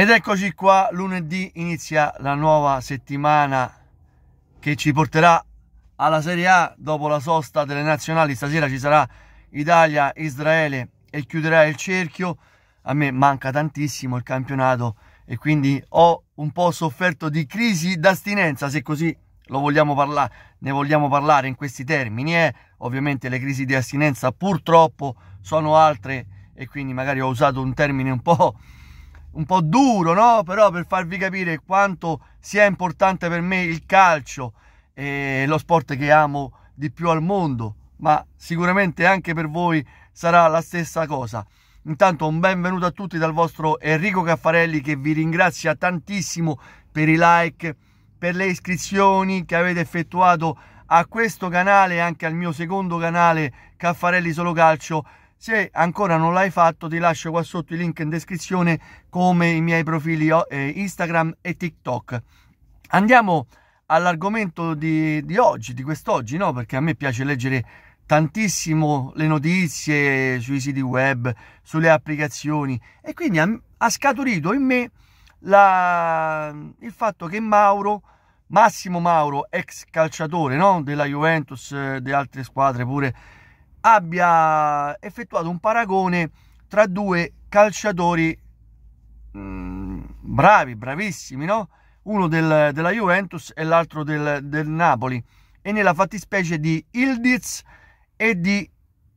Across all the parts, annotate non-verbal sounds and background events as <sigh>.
Ed eccoci qua, lunedì inizia la nuova settimana che ci porterà alla Serie A dopo la sosta delle nazionali. Stasera ci sarà Italia, Israele e chiuderà il cerchio. A me manca tantissimo il campionato e quindi ho un po' sofferto di crisi d'astinenza, se così lo vogliamo parlare, ne vogliamo parlare in questi termini. Eh? Ovviamente le crisi di astinenza purtroppo sono altre e quindi magari ho usato un termine un po' un po' duro, no? Però per farvi capire quanto sia importante per me il calcio e lo sport che amo di più al mondo, ma sicuramente anche per voi sarà la stessa cosa. Intanto un benvenuto a tutti dal vostro Enrico Caffarelli che vi ringrazia tantissimo per i like, per le iscrizioni che avete effettuato a questo canale e anche al mio secondo canale Caffarelli Solo Calcio se ancora non l'hai fatto ti lascio qua sotto i link in descrizione come i miei profili oh, eh, Instagram e TikTok. Andiamo all'argomento di, di oggi, di quest'oggi, no? Perché a me piace leggere tantissimo le notizie sui siti web, sulle applicazioni e quindi ha, ha scaturito in me la, il fatto che Mauro, Massimo Mauro, ex calciatore no? della Juventus, eh, di altre squadre pure abbia effettuato un paragone tra due calciatori mh, mm, bravi, bravissimi, no? uno del, della Juventus e l'altro del, del, Napoli, e nella fattispecie di Ildiz e di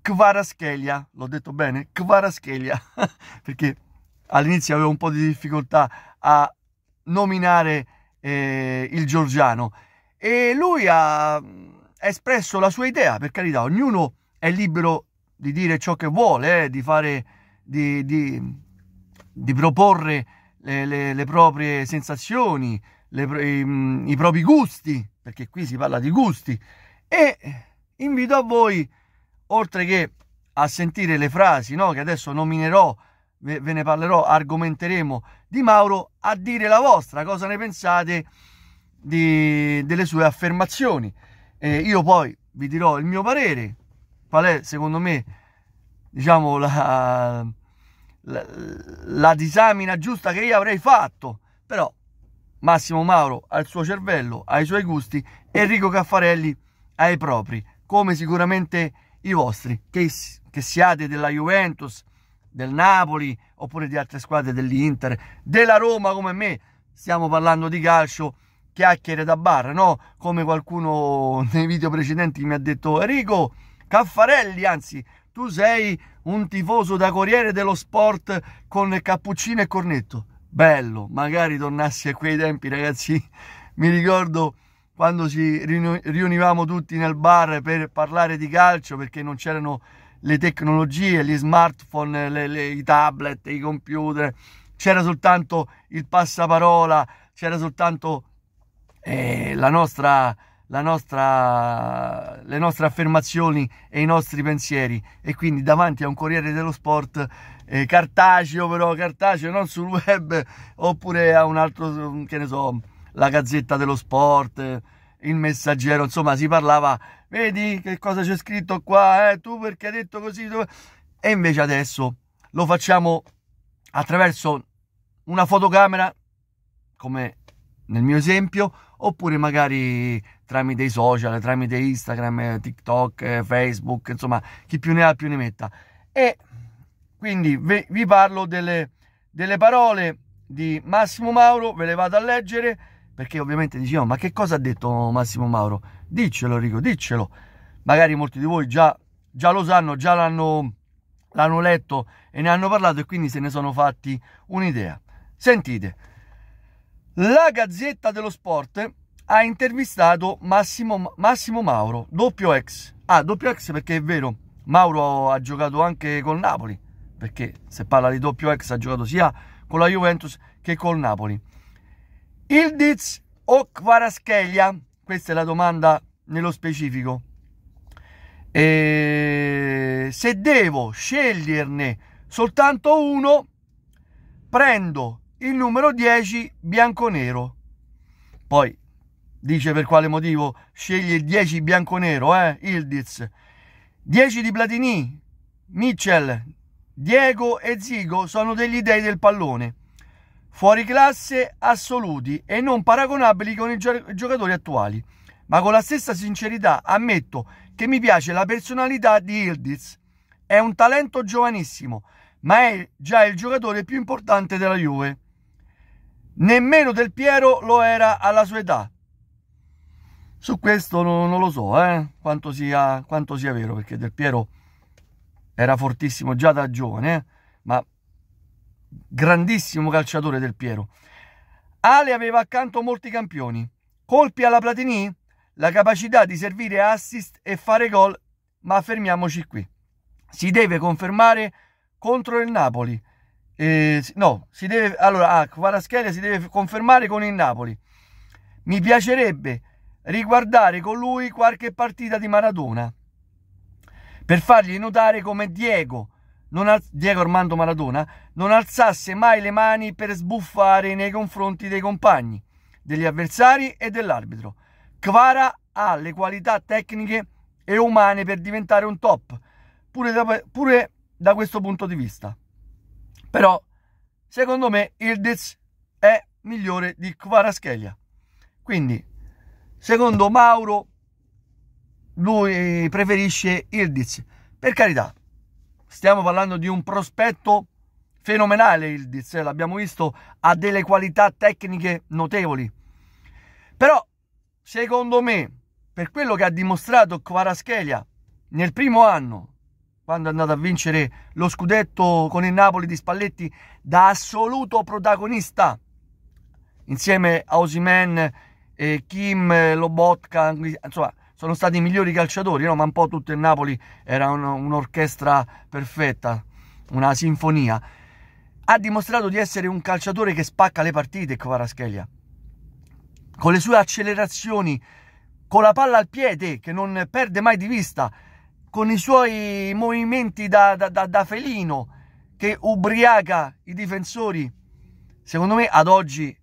Kvaraschelia, l'ho detto bene? Kvaraschelia, <laughs> perché all'inizio avevo un po' di difficoltà a nominare eh, il giorgiano. e lui ha mm, espresso la sua idea, per carità, ognuno è libero di dire ciò che vuole, eh, di, fare, di, di, di proporre le, le, le, proprie sensazioni, le, i, mm, i propri gusti, perché qui si parla di gusti. E invito a voi, oltre che a sentire le frasi no, che adesso nominerò, ve, ve ne parlerò, argomenteremo di Mauro, a dire la vostra, cosa ne pensate di, delle sue affermazioni. Eh, io poi vi dirò il mio parere, qual è secondo me diciamo la, la, la disamina giusta che io avrei fatto però Massimo Mauro ha il suo cervello ha i suoi gusti Enrico Caffarelli ha i propri come sicuramente i vostri che, che siate della Juventus del Napoli oppure di altre squadre dell'Inter della Roma come me stiamo parlando di calcio chiacchiere da bar no come qualcuno <laughs> nei video precedenti mi ha detto Enrico Caffarelli, anzi, tu sei un tifoso da Corriere dello Sport con Cappuccino e Cornetto. Bello, magari tornassi a quei tempi, ragazzi. Mi ricordo quando ci riunivamo tutti nel bar per parlare di calcio perché non c'erano le tecnologie, gli smartphone, le, le, i tablet, i computer, c'era soltanto il passaparola, c'era soltanto eh, la nostra nostra, le nostre affermazioni e i nostri pensieri e quindi davanti a un Corriere dello Sport eh, cartaceo però cartaceo non sul web oppure a un altro mm, che ne so la Gazzetta dello Sport il Messaggero insomma si parlava vedi che cosa c'è scritto qua eh? tu perché hai detto così tu... e invece adesso lo facciamo attraverso una fotocamera come nel mio esempio oppure magari tramite i social, tramite Instagram, TikTok, Facebook, insomma, chi più ne ha più ne metta. E quindi vi, parlo delle, delle, parole di Massimo Mauro, ve le vado a leggere, perché ovviamente dicevo, ma che cosa ha detto Massimo Mauro? Diccelo, Rico, diccelo. Magari molti di voi già, già lo sanno, già l'hanno, l'hanno letto e ne hanno parlato e quindi se ne sono fatti un'idea. Sentite. La Gazzetta dello Sport ha intervistato Massimo, Massimo Mauro, doppio ex. Ah, doppio ex perché è vero, Mauro ha giocato anche col Napoli, perché se parla di doppio ex ha giocato sia con la Juventus che col Napoli. Ildiz o Quarascheglia? Questa è la domanda nello specifico. E se devo sceglierne soltanto uno, prendo il numero 10 bianco-nero. Poi dice per quale motivo sceglie il 10 bianco-nero, eh, Ildiz. 10 di Platini, Mitchell, Diego e Zigo sono degli dei del pallone. Fuori classe assoluti e non paragonabili con i giocatori attuali. Ma con la stessa sincerità ammetto che mi piace la personalità di Ildiz. È un talento giovanissimo, ma è già il giocatore più importante della Juve. Nemmeno Del Piero lo era alla sua età. Su questo non, non lo so eh, quanto, sia, quanto, sia, vero, perché Del Piero era fortissimo già da giovane, eh, ma grandissimo calciatore Del Piero. Ale aveva accanto molti campioni. Colpi alla Platini? La capacità di servire assist e fare gol, ma fermiamoci qui. Si deve confermare contro il Napoli, eh, no, si deve, allora, ah, Kvaratskhelia si deve confermare con il Napoli. Mi piacerebbe riguardare con lui qualche partita di Maradona per fargli notare come Diego, al, Diego Armando Maradona non alzasse mai le mani per sbuffare nei confronti dei compagni, degli avversari e dell'arbitro. Quara ha le qualità tecniche e umane per diventare un top, pure da, pure da questo punto di vista. Però, secondo me, Ildiz è migliore di Kvaraskeglia Quindi, secondo Mauro, lui preferisce Ildiz. Per carità, stiamo parlando di un prospetto fenomenale Ildiz, eh, l'abbiamo visto, ha delle qualità tecniche notevoli. Però, secondo me, per quello che ha dimostrato Kvaraskeglia nel primo anno quando è andato a vincere lo scudetto con il Napoli di Spalletti da assoluto protagonista insieme a Osimen, eh, Kim, Lobotka, insomma sono stati i migliori calciatori, no? ma un po' tutto il Napoli era un'orchestra perfetta, una sinfonia. Ha dimostrato di essere un calciatore che spacca le partite, Kvaraschelia, ecco, con le sue accelerazioni, con la palla al piede che non perde mai di vista, con i suoi movimenti da, da, da, da felino che ubriaca i difensori. Secondo me ad oggi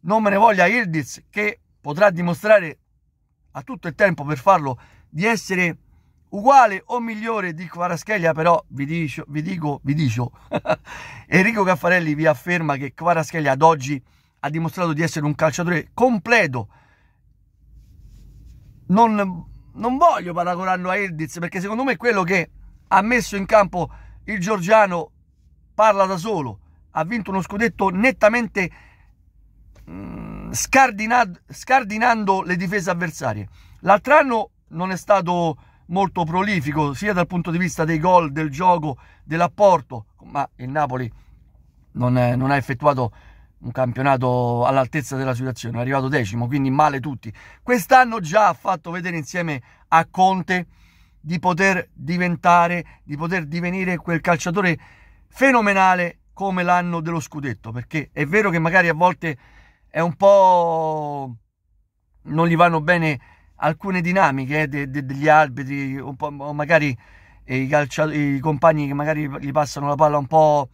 non me ne voglia Ildiz che potrà dimostrare a tutto il tempo per farlo di essere uguale o migliore di Quaraschelia però vi, dicio, vi dico vi dico <laughs> Enrico Caffarelli vi afferma che Quaraschelia ad oggi ha dimostrato di essere un calciatore completo non non voglio paragonarlo a Erdiz perché secondo me quello che ha messo in campo il Giorgiano parla da solo. Ha vinto uno scudetto nettamente mm, scardinando le difese avversarie. L'altro anno non è stato molto prolifico sia dal punto di vista dei gol, del gioco, dell'apporto, ma il Napoli non, è, non ha effettuato un campionato all'altezza della situazione, è arrivato decimo, quindi male tutti. Quest'anno già ha fatto vedere insieme a Conte di poter diventare, di poter divenire quel calciatore fenomenale come l'anno dello scudetto, perché è vero che magari a volte è un po' non gli vanno bene alcune dinamiche eh, de, de, degli arbitri, o magari eh, i, calciatori, i compagni che magari gli passano la palla un po'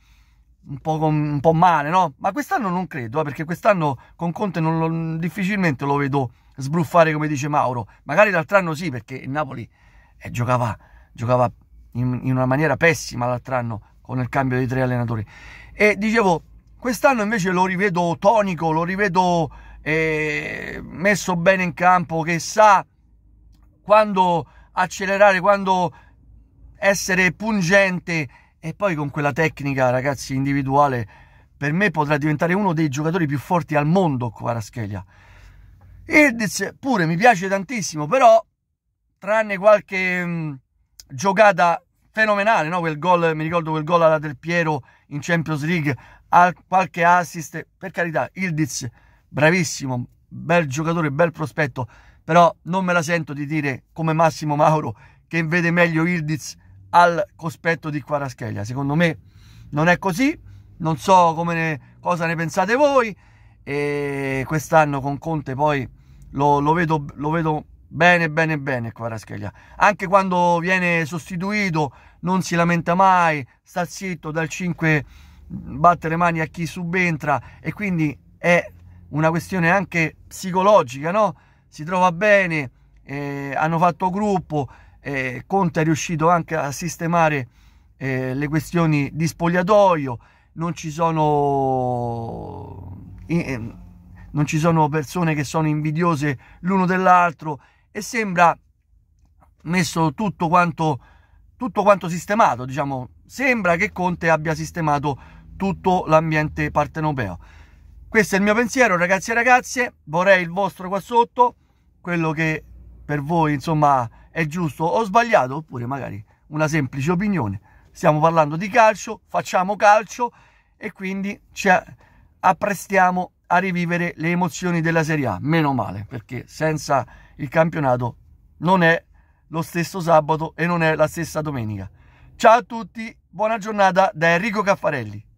un po', con, un po', male, no? Ma quest'anno non credo, eh, perché quest'anno con Conte lo, difficilmente lo vedo sbruffare come dice Mauro. Magari l'altro anno sì, perché il Napoli eh, giocava, giocava in, in, una maniera pessima l'altro anno con il cambio dei tre allenatori. E dicevo, quest'anno invece lo rivedo tonico, lo rivedo eh, messo bene in campo, che sa quando accelerare, quando essere pungente e poi con quella tecnica, ragazzi, individuale, per me potrà diventare uno dei giocatori più forti al mondo Kvaratskhelia. Ildiz pure mi piace tantissimo, però tranne qualche mh, mm, giocata fenomenale, no? quel gol, mi ricordo quel gol alla Del Piero in Champions League, qualche assist, per carità, Ildiz bravissimo, bel giocatore, bel prospetto, però non me la sento di dire come Massimo Mauro che vede meglio Ildiz al cospetto di Quaraschelia. Secondo me non è così, non so ne, cosa ne pensate voi. E quest'anno con Conte poi lo, lo, vedo, lo vedo bene, bene, bene Quaraschelia. Anche quando viene sostituito non si lamenta mai, sta zitto dal 5 battere mani a chi subentra e quindi è una questione anche psicologica, no? Si trova bene, eh, hanno fatto gruppo, eh, Conte è riuscito anche a sistemare eh, le questioni di spogliatoio, non ci sono... Eh, eh, non ci sono persone che sono invidiose l'uno dell'altro e sembra messo tutto quanto, tutto quanto sistemato, diciamo, sembra che Conte abbia sistemato tutto l'ambiente partenopeo. Questo è il mio pensiero, ragazzi e ragazze, vorrei il vostro qua sotto, quello che per voi, insomma, è giusto o sbagliato, oppure magari una semplice opinione. Stiamo parlando di calcio, facciamo calcio e quindi ci apprestiamo a rivivere le emozioni della Serie A. Meno male, perché senza il campionato non è lo stesso sabato e non è la stessa domenica. Ciao a tutti, buona giornata da Enrico Caffarelli.